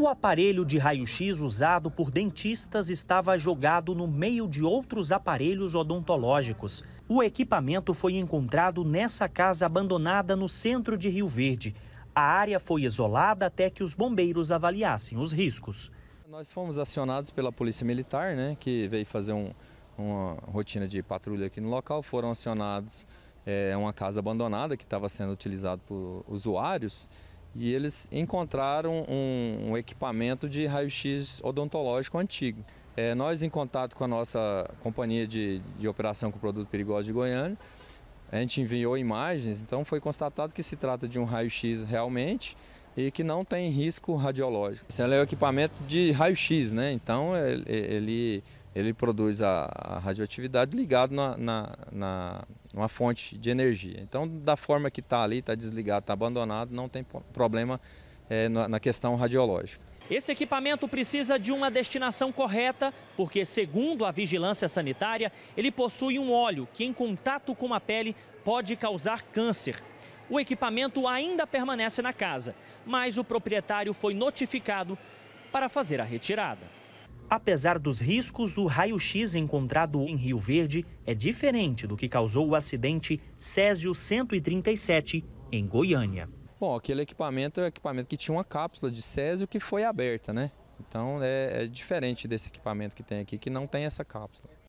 O aparelho de raio-x usado por dentistas estava jogado no meio de outros aparelhos odontológicos. O equipamento foi encontrado nessa casa abandonada no centro de Rio Verde. A área foi isolada até que os bombeiros avaliassem os riscos. Nós fomos acionados pela Polícia Militar, né, que veio fazer um, uma rotina de patrulha aqui no local. Foram acionados é, uma casa abandonada que estava sendo utilizada por usuários e eles encontraram um, um equipamento de raio-x odontológico antigo. É, nós, em contato com a nossa companhia de, de operação com produto perigoso de Goiânia, a gente enviou imagens, então foi constatado que se trata de um raio-x realmente e que não tem risco radiológico. Esse é um equipamento de raio-x, né? Então ele ele produz a, a radioatividade ligado na, na, na, uma fonte de energia. Então, da forma que está ali, está desligado, está abandonado, não tem problema é, na, na questão radiológica. Esse equipamento precisa de uma destinação correta, porque, segundo a vigilância sanitária, ele possui um óleo que, em contato com a pele, pode causar câncer. O equipamento ainda permanece na casa, mas o proprietário foi notificado para fazer a retirada. Apesar dos riscos, o raio-x encontrado em Rio Verde é diferente do que causou o acidente Césio 137 em Goiânia. Bom, aquele equipamento é um equipamento que tinha uma cápsula de Césio que foi aberta, né? Então é, é diferente desse equipamento que tem aqui, que não tem essa cápsula.